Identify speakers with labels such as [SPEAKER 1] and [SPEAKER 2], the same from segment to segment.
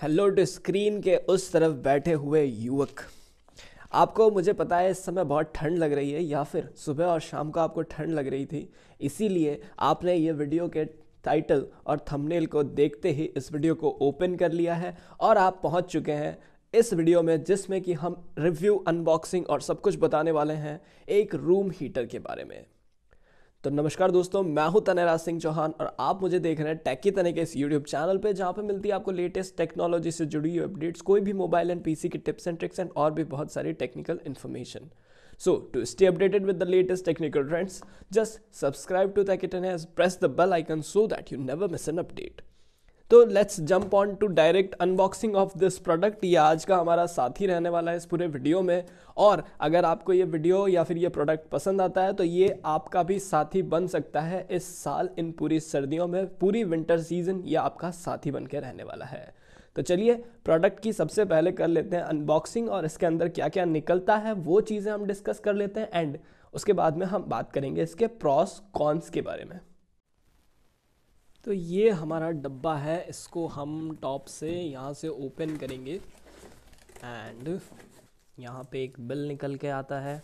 [SPEAKER 1] hello to screen के उस तरफ बैठे हुए युवक आपको मुझे पता है इस समय बहुत ठंड लग रही है या फिर सुबह और शाम को आपको ठंड लग रही थी इसीलिए आपने ये वीडियो के टाइटल और थंबनेल को देखते ही इस वीडियो को ओपन कर लिया है और आप पहुंच चुके हैं इस वीडियो में जिसमें कि हम रिव्यू अनबॉक्सिंग और सब कुछ बताने वाले हैं एक रूम हीटर के बारे में तो नमस्कार दोस्तों मैं हूं तनेराज सिंह चौहान और आप मुझे देख रहे हैं टैकी तने के इस यूट्यूब चैनल पे जहां पे मिलती है आपको लेटेस्ट टेक्नोलॉजी से जुड़ी हुई अपडेट्स कोई भी मोबाइल एंड पीसी की टिप्स एंड ट्रिक्स एंड और भी बहुत सारी technical information so to stay updated with the latest technical trends just subscribe to Techy press the bell icon so that you never miss an update तो let's jump on to direct unboxing of this product ये आज का हमारा साथी रहने वाला है इस पूरे वीडियो में और अगर आपको ये वीडियो या फिर ये प्रोडक्ट पसंद आता है तो ये आपका भी साथी बन सकता है इस साल इन पूरी सर्दियों में पूरी विंटर सीजन ये आपका साथी बन के रहने वाला है तो चलिए प्रोडक्ट की सबसे पहले कर लेते हैं अनबॉक्सिंग और इसके अंदर क्या क्या निकलता है वो चीज़ें हम डिस्कस कर लेते हैं एंड उसके बाद में हम बात करेंगे इसके प्रॉस कॉन्स के बारे में तो ये हमारा डब्बा है इसको हम टॉप से यहाँ से ओपन करेंगे एंड यहाँ पे एक बिल निकल के आता है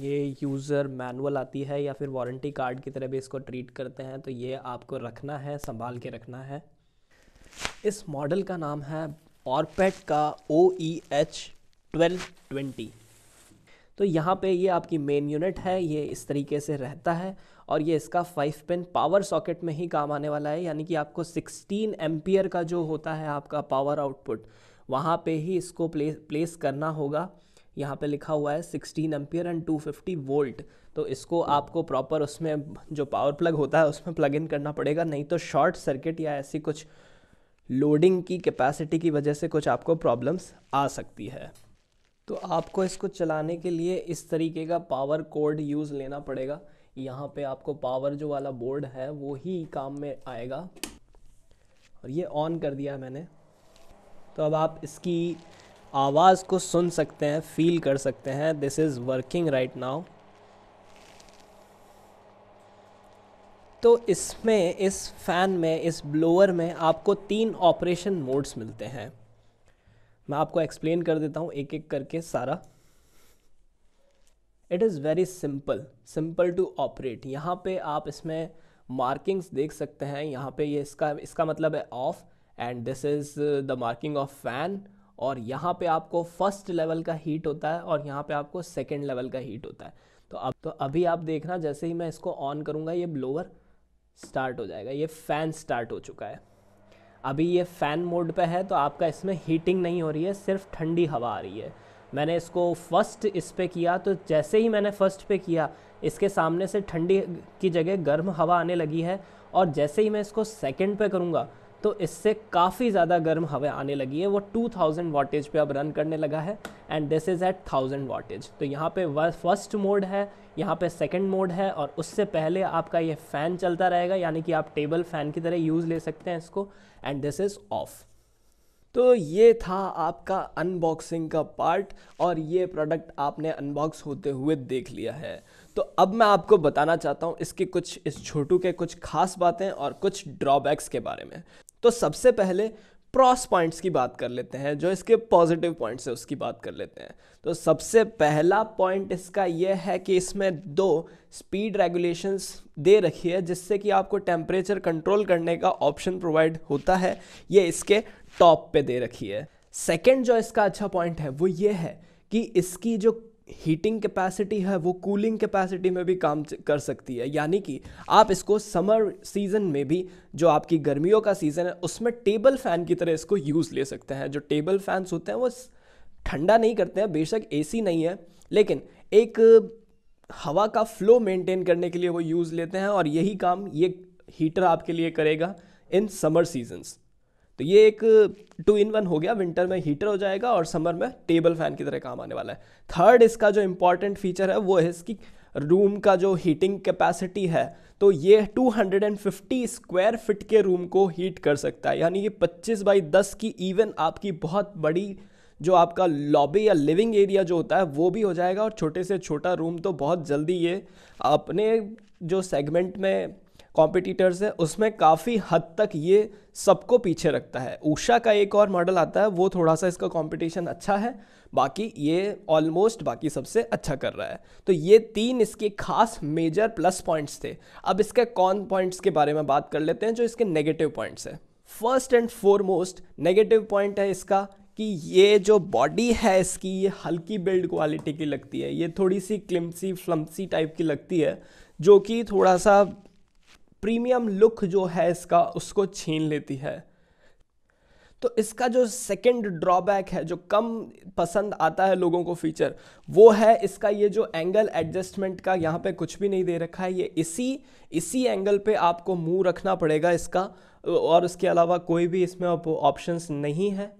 [SPEAKER 1] ये यूज़र मैनुअल आती है या फिर वारंटी कार्ड की तरह भी इसको ट्रीट करते हैं तो ये आपको रखना है संभाल के रखना है इस मॉडल का नाम है ऑरपेट का O E H twelve twenty तो यहाँ पे ये आपकी मेन यूनिट है ये इस तरीके से रहता है और ये इसका फाइव पिन पावर सॉकेट में ही काम आने वाला है यानी कि आपको सिक्सटीन एम्पियर का जो होता है आपका पावर आउटपुट वहाँ पे ही इसको प्ले प्लेस करना होगा यहाँ पे लिखा हुआ है sixteen ampere and two fifty volt तो इसको आपको प्रॉपर उसमें जो पावर प्लग होता है उसमें प्लग इन करना पड़ेगा नहीं तो शॉर्ट सर्किट या ऐसी कुछ लोडिंग की कैपेसिटी की वजह से कुछ आपको प्रॉब्लम्स आ सकती है तो आपको इसको चलाने के लिए इस तरीके का पावर कोड यूज़ लेना पड़ेगा यहाँ पे आपको पावर जो वाला बोर्ड है वो ही काम में आएगा और ये ऑन कर दिया मैंने तो अब आप इसकी आवाज़ को सुन सकते हैं फील कर सकते हैं this is working right now तो इसमें इस फ़ैन में इस ब्लोअर में आपको तीन ऑपरेशन मोड्स मिलते हैं मैं आपको एक्सप्लेन कर देता हूँ एक एक करके सारा it is very simple simple to operate यहाँ पे आप इसमें मार्किंग्स देख सकते हैं यहाँ पे ये इसका इसका मतलब है off and this is the marking of fan और यहाँ पे आपको फर्स्ट लेवल का हीट होता है और यहाँ पे आपको सेकेंड लेवल का हीट होता है तो अब तो अभी आप देखना जैसे ही मैं इसको ऑन करूँगा ये ब्लोअर स्टार्ट हो जाएगा ये फ़ैन स्टार्ट हो चुका है अभी ये फ़ैन मोड पे है तो आपका इसमें हीटिंग नहीं हो रही है सिर्फ ठंडी हवा आ रही है मैंने इसको फर्स्ट इस पर किया तो जैसे ही मैंने फर्स्ट पे किया इसके सामने से ठंडी की जगह गर्म हवा आने लगी है और जैसे ही मैं इसको सेकंड पे करूँगा तो इससे काफ़ी ज़्यादा गर्म हवा आने लगी है वो 2000 वाटेज पर अब रन करने लगा है and this is eight thousand wattage तो यहाँ पे फर्स्ट मोड है यहाँ पे सेकंड मोड है और उससे पहले आपका ये फ़ैन चलता रहेगा यानी कि आप टेबल फ़ैन की तरह यूज़ ले सकते हैं इसको एंड दिस इज़ ऑफ़ तो ये था आपका अनबॉक्सिंग का पार्ट और ये प्रोडक्ट आपने अनबॉक्स होते हुए देख लिया है तो अब मैं आपको बताना चाहता हूँ इसके कुछ इस छोटू के कुछ खास बातें और कुछ ड्रॉबैक्स के बारे में तो सबसे पहले प्रॉस पॉइंट्स की बात कर लेते हैं जो इसके पॉजिटिव पॉइंट्स है उसकी बात कर लेते हैं तो सबसे पहला पॉइंट इसका यह है कि इसमें दो स्पीड रेगुलेशंस दे रखी है जिससे कि आपको टेम्परेचर कंट्रोल करने का ऑप्शन प्रोवाइड होता है ये इसके टॉप पे दे रखी है सेकेंड जो इसका अच्छा पॉइंट है वो ये है कि इसकी जो हीटिंग कैपेसिटी है वो कूलिंग कैपेसिटी में भी काम कर सकती है यानी कि आप इसको समर सीज़न में भी जो आपकी गर्मियों का सीज़न है उसमें टेबल फ़ैन की तरह इसको यूज़ ले सकते हैं जो टेबल फैंस होते हैं वो ठंडा नहीं करते हैं बेशक एसी नहीं है लेकिन एक हवा का फ्लो मेंटेन करने के लिए वो यूज़ लेते हैं और यही काम ये हीटर आपके लिए करेगा इन समर सीजन्स तो ये एक टू इन वन हो गया विंटर में हीटर हो जाएगा और समर में टेबल फैन की तरह काम आने वाला है थर्ड इसका जो इम्पॉर्टेंट फीचर है वो है इसकी रूम का जो हीटिंग कैपेसिटी है तो ये 250 स्क्वायर फिट के रूम को हीट कर सकता है यानी ये 25 बाई 10 की इवन आपकी बहुत बड़ी जो आपका लॉबी या लिविंग एरिया जो होता है वो भी हो जाएगा और छोटे से छोटा रूम तो बहुत जल्दी ये अपने जो सेगमेंट में कॉम्पिटिटर्स हैं उसमें काफ़ी हद तक ये सबको पीछे रखता है उषा का एक और मॉडल आता है वो थोड़ा सा इसका कंपटीशन अच्छा है बाकी ये ऑलमोस्ट बाकी सबसे अच्छा कर रहा है तो ये तीन इसके खास मेजर प्लस पॉइंट्स थे अब इसके कौन पॉइंट्स के बारे में बात कर लेते हैं जो इसके नेगेटिव पॉइंट्स हैं first and foremost negative point है इसका कि ये जो बॉडी है इसकी ये हल्की बिल्ड क्वालिटी की लगती है ये थोड़ी सी क्लिम्सी फ्लम्सी टाइप की लगती है जो कि थोड़ा सा प्रीमियम लुक जो है इसका उसको छीन लेती है तो इसका जो सेकंड ड्रॉबैक है जो कम पसंद आता है लोगों को फीचर वो है इसका ये जो एंगल एडजस्टमेंट का यहाँ पे कुछ भी नहीं दे रखा है ये इसी इसी एंगल पे आपको मुंह रखना पड़ेगा इसका और इसके अलावा कोई भी इसमें ऑप्शंस नहीं है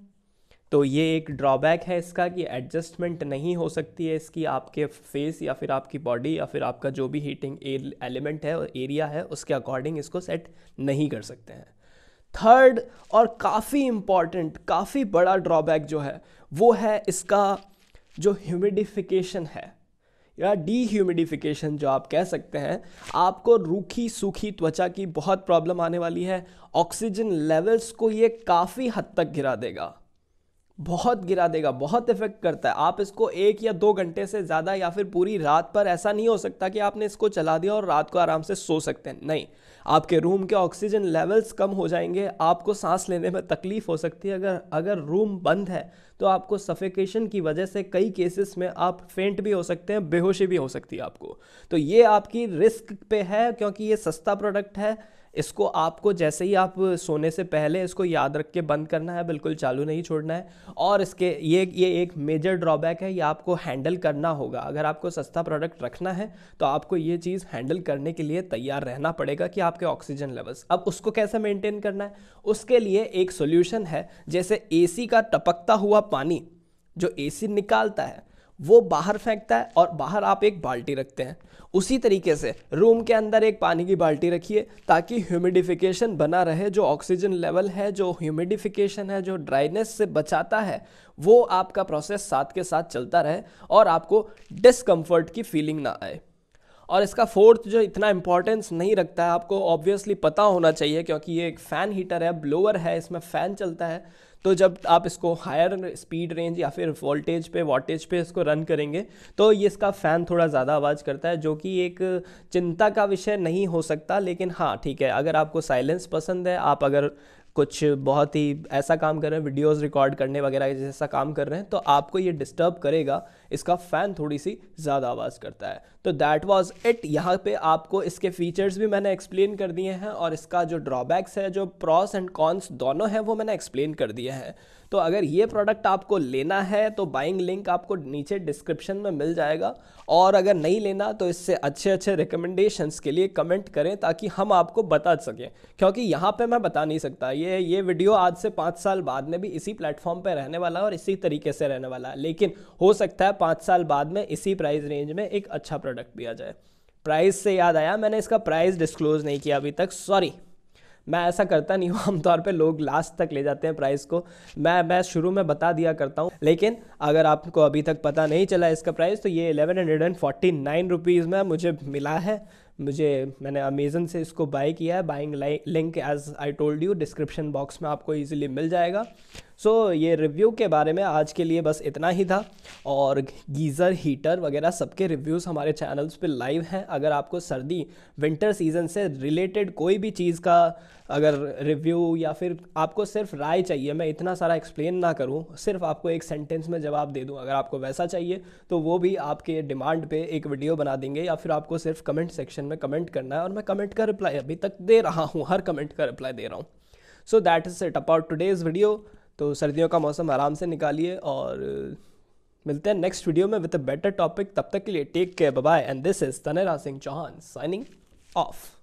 [SPEAKER 1] तो ये एक ड्रॉबैक है इसका कि एडजस्टमेंट नहीं हो सकती है इसकी आपके फेस या फिर आपकी बॉडी या फिर आपका जो भी हीटिंग एलिमेंट है और एरिया है उसके अकॉर्डिंग इसको सेट नहीं कर सकते हैं थर्ड और काफ़ी इम्पॉर्टेंट काफ़ी बड़ा ड्रॉबैक जो है वो है इसका जो ह्यूमिडिफिकेशन है या डीह्यूमिडिफिकेशन जो आप कह सकते हैं आपको रूखी सूखी त्वचा की बहुत प्रॉब्लम आने वाली है ऑक्सीजन लेवल्स को ये काफ़ी हद तक गिरा देगा बहुत गिरा देगा बहुत इफेक्ट करता है आप इसको एक या दो घंटे से ज़्यादा या फिर पूरी रात पर ऐसा नहीं हो सकता कि आपने इसको चला दिया और रात को आराम से सो सकते हैं नहीं आपके रूम के ऑक्सीजन लेवल्स कम हो जाएंगे आपको सांस लेने में तकलीफ़ हो सकती है अगर अगर रूम बंद है तो आपको सफ़ेकेशन की वजह से कई केसेस में आप फेंट भी हो सकते हैं बेहोशी भी हो सकती है आपको तो ये आपकी रिस्क पे है क्योंकि ये सस्ता प्रोडक्ट है इसको आपको जैसे ही आप सोने से पहले इसको याद रख के बंद करना है बिल्कुल चालू नहीं छोड़ना है और इसके ये ये एक मेजर ड्रॉबैक है ये आपको हैंडल करना होगा अगर आपको सस्ता प्रोडक्ट रखना है तो आपको ये चीज़ हैंडल करने के लिए तैयार रहना पड़ेगा कि आपके ऑक्सीजन लेवल्स अब उसको कैसे मेंटेन करना है उसके लिए एक सोल्यूशन है जैसे ए का टपकता हुआ पानी जो ए निकालता है वो बाहर फेंकता है और बाहर आप एक बाल्टी रखते हैं उसी तरीके से रूम के अंदर एक पानी की बाल्टी रखिए ताकि ह्यूमिडिफिकेशन बना रहे जो ऑक्सीजन लेवल है जो ह्यूमिडिफिकेशन है जो ड्राइनेस से बचाता है वो आपका प्रोसेस साथ के साथ चलता रहे और आपको डिसकम्फर्ट की फीलिंग ना आए और इसका फोर्थ जो इतना इंपॉर्टेंस नहीं रखता है आपको ऑब्वियसली पता होना चाहिए क्योंकि ये एक फ़ैन हीटर है ब्लोअर है इसमें फ़ैन चलता है तो जब आप इसको हायर स्पीड रेंज या फिर वोल्टेज पे वोल्टेज पे इसको रन करेंगे तो ये इसका फ़ैन थोड़ा ज़्यादा आवाज़ करता है जो कि एक चिंता का विषय नहीं हो सकता लेकिन हाँ ठीक है अगर आपको साइलेंस पसंद है आप अगर कुछ बहुत ही ऐसा काम कर रहे हैं वीडियोस रिकॉर्ड करने वगैरह जैसा काम कर रहे हैं तो आपको ये डिस्टर्ब करेगा इसका फ़ैन थोड़ी सी ज़्यादा आवाज़ करता है तो दैट वाज इट यहाँ पे आपको इसके फीचर्स भी मैंने एक्सप्लेन कर दिए हैं और इसका जो ड्रॉबैक्स है जो प्रॉस एंड कॉन्स दोनों हैं वो मैंने एक्सप्लेन कर दिए हैं तो अगर ये प्रोडक्ट आपको लेना है तो बाइंग लिंक आपको नीचे डिस्क्रिप्शन में मिल जाएगा और अगर नहीं लेना तो इससे अच्छे अच्छे रिकमेंडेशन के लिए कमेंट करें ताकि हम आपको बता सकें क्योंकि यहाँ पर मैं बता नहीं सकता ये ये वीडियो आज से पाँच साल बाद में भी इसी प्लेटफॉर्म पर रहने वाला है और इसी तरीके से रहने वाला है लेकिन हो सकता है पाँच साल बाद में इसी प्राइस रेंज में एक अच्छा प्रोडक्ट प्रोडक्ट भी आ जाए प्राइस से याद आया मैंने इसका प्राइस डिस्क्लोज नहीं किया अभी तक सॉरी मैं ऐसा करता नहीं हूँ आमतौर पे लोग लास्ट तक ले जाते हैं प्राइस को मैं मैं शुरू में बता दिया करता हूँ लेकिन अगर आपको अभी तक पता नहीं चला इसका प्राइस तो ये eleven hundred and forty nine rupees में मुझे मिला है मुझे मैंने अमेजन से इसको बाई किया है buying link as I told you description box में आपको ईजिली मिल जाएगा सो so, ये रिव्यू के बारे में आज के लिए बस इतना ही था और गीज़र हीटर वगैरह सबके रिव्यूज़ हमारे चैनल्स पे लाइव हैं अगर आपको सर्दी विंटर सीजन से रिलेटेड कोई भी चीज़ का अगर रिव्यू या फिर आपको सिर्फ राय चाहिए मैं इतना सारा एक्सप्लेन ना करूँ सिर्फ आपको एक सेंटेंस में जवाब दे दूँ अगर आपको वैसा चाहिए तो वो भी आपके डिमांड पे एक वीडियो बना देंगे या फिर आपको सिर्फ कमेंट सेक्शन में कमेंट करना है और मैं कमेंट का रिप्लाई अभी तक दे रहा हूँ हर कमेंट का रिप्लाई दे रहा हूँ so that is it about today's video तो सर्दियों का मौसम आराम से निकालिए और मिलते हैं नेक्स्ट वीडियो में विद अ बेटर टॉपिक तब तक के लिए take care bye and this is Tanera Singh Chauhan signing of